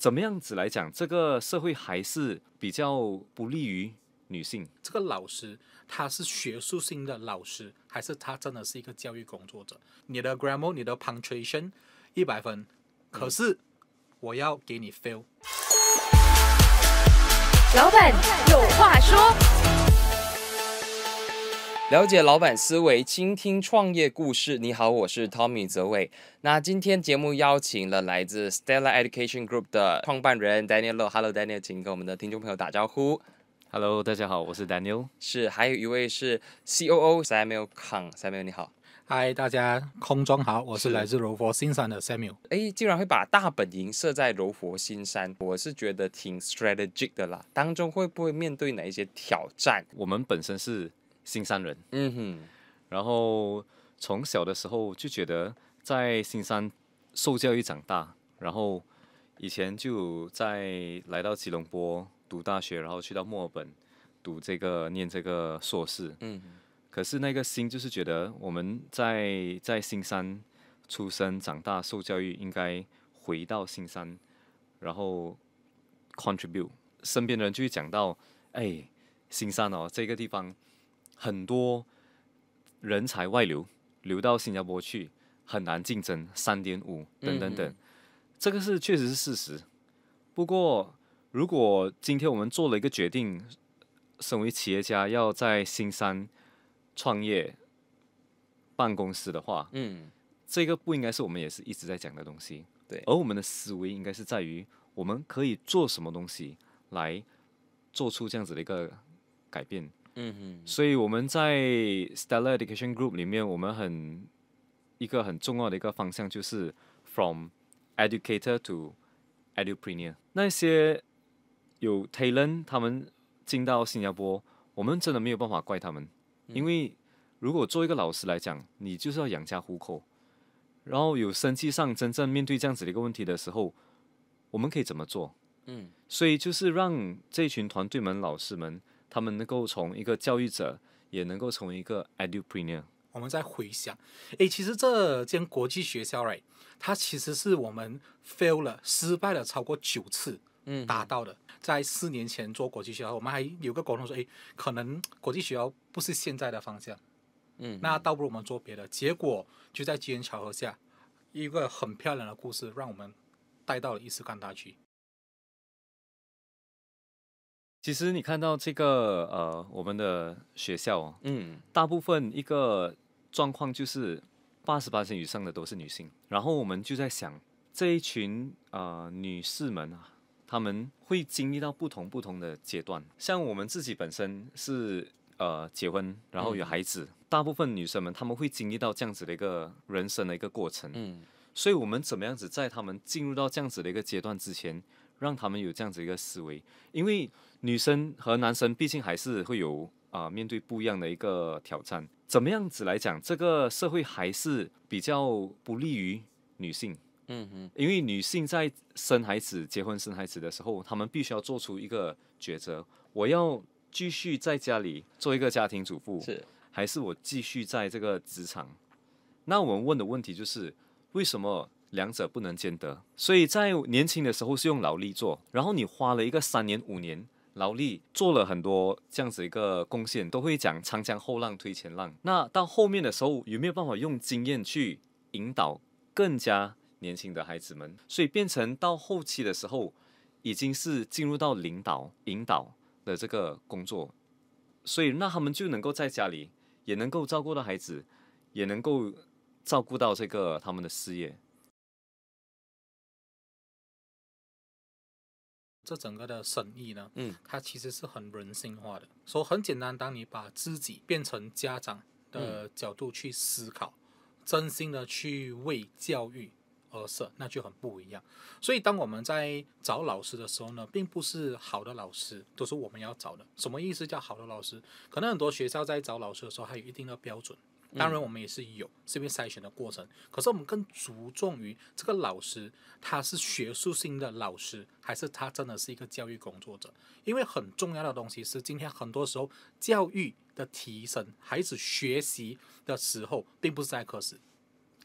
怎么样子来讲，这个社会还是比较不利于女性。这个老师，他是学术性的老师，还是他真的是一个教育工作者？你的 grammar，你的 punctuation 一百分，可是我要给你 fail。老板有话说。了解老板思维，倾听创业故事。你好，我是 Tommy 泽伟。那今天节目邀请了来自 Stella Education Group 的创办人 Daniel。Hello，Daniel，请跟我们的听众朋友打招呼。Hello，大家好，我是 Daniel。是，还有一位是 COO Samuel Kang。Samuel 你好。Hi，大家，空中好，我是来自柔佛新山的 Samuel。哎，竟然会把大本营设在柔佛新山，我是觉得挺 strategic 的啦。当中会不会面对哪一些挑战？我们本身是。新山人，嗯哼，然后从小的时候就觉得在新山受教育长大，然后以前就在来到吉隆坡读大学，然后去到墨尔本读这个念这个硕士，嗯，可是那个心就是觉得我们在在新山出生长大受教育应该回到新山，然后 contribute，身边的人就会讲到，哎，新山哦这个地方。很多人才外流，流到新加坡去很难竞争，三点五等等等，这个是确实是事实。不过，如果今天我们做了一个决定，身为企业家要在新山创业办公室的话，嗯，这个不应该是我们也是一直在讲的东西。对，而我们的思维应该是在于我们可以做什么东西来做出这样子的一个改变。嗯哼，所以我们在 Stellar Education Group 里面，我们很一个很重要的一个方向就是 from educator to e d u c a t o p r e n e u r 那些有 talent 他们进到新加坡，我们真的没有办法怪他们，因为如果做一个老师来讲，你就是要养家糊口，然后有生计上真正面对这样子的一个问题的时候，我们可以怎么做？嗯，所以就是让这群团队们、老师们。他们能够从一个教育者，也能够从一个 I d u l r e r i a n 我们在回想，诶，其实这间国际学校诶，它其实是我们 fail 了，失败了超过九次，嗯，达到的。在四年前做国际学校，我们还有个沟通说，诶，可能国际学校不是现在的方向，嗯，那倒不如我们做别的。结果就在机缘巧合下，一个很漂亮的故事，让我们带到了伊斯坎大区。其实你看到这个呃，我们的学校哦，嗯，大部分一个状况就是八十八岁以上的都是女性，然后我们就在想，这一群呃女士们啊，他们会经历到不同不同的阶段，像我们自己本身是呃结婚，然后有孩子，大部分女生们她们会经历到这样子的一个人生的一个过程，嗯，所以我们怎么样子在她们进入到这样子的一个阶段之前？让他们有这样子一个思维，因为女生和男生毕竟还是会有啊，面对不一样的一个挑战。怎么样子来讲，这个社会还是比较不利于女性。嗯哼，因为女性在生孩子、结婚、生孩子的时候，她们必须要做出一个抉择：我要继续在家里做一个家庭主妇，是还是我继续在这个职场？那我们问的问题就是为什么？两者不能兼得，所以在年轻的时候是用劳力做，然后你花了一个三年五年劳力做了很多这样子一个贡献，都会讲“长江后浪推前浪”。那到后面的时候有没有办法用经验去引导更加年轻的孩子们？所以变成到后期的时候已经是进入到领导、引导的这个工作，所以那他们就能够在家里也能够照顾到孩子，也能够照顾到这个他们的事业。这整个的生意呢，嗯，它其实是很人性化的。所以很简单，当你把自己变成家长的角度去思考，真心的去为教育而设，那就很不一样。所以，当我们在找老师的时候呢，并不是好的老师都是我们要找的。什么意思叫好的老师？可能很多学校在找老师的时候，还有一定的标准。当然，我们也是有这边筛选的过程，可是我们更注重于这个老师，他是学术性的老师，还是他真的是一个教育工作者？因为很重要的东西是，今天很多时候教育的提升，孩子学习的时候，并不是在课时。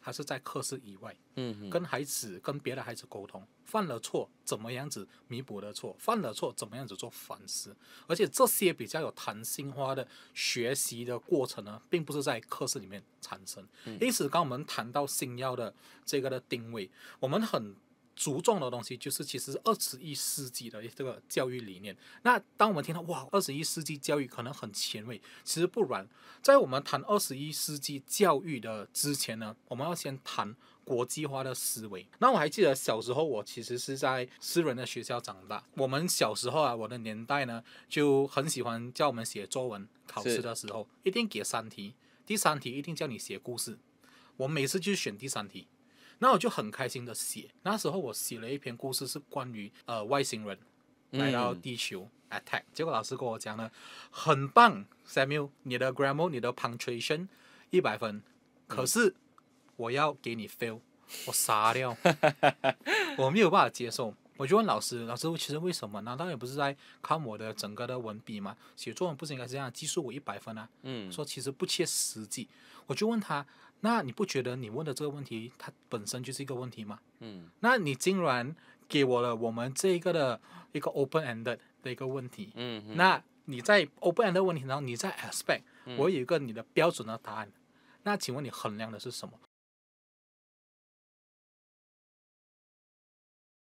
还是在课室以外，嗯，跟孩子跟别的孩子沟通，犯了错怎么样子弥补的错，犯了错怎么样子做反思，而且这些比较有弹性化的学习的过程呢，并不是在课室里面产生。因此，刚我们谈到星耀的这个的定位，我们很。着重的东西就是其实二十一世纪的这个教育理念。那当我们听到“哇，二十一世纪教育可能很前卫”，其实不然。在我们谈二十一世纪教育的之前呢，我们要先谈国际化的思维。那我还记得小时候，我其实是在私人的学校长大。我们小时候啊，我的年代呢，就很喜欢叫我们写作文。考试的时候一定给三题，第三题一定叫你写故事。我每次就选第三题。那我就很开心的写，那时候我写了一篇故事，是关于呃外星人来到地球 attack。结果老师跟我讲呢，很棒，Samuel，你的 grammar，你的 punctuation 一百分，可是我要给你 fail，我杀掉，我没有办法接受。我就问老师，老师其实为什么？难道也不是在看我的整个的文笔吗？写作文不是应该这样，基数我一百分啊？说其实不切实际。我就问他，那你不觉得你问的这个问题，它本身就是一个问题吗？嗯。那你竟然给我了我们这一个的一个 open ended 的一个问题。嗯。那你在 open ended 问题后你在 aspect，我有一个你的标准的答案。那请问你衡量的是什么？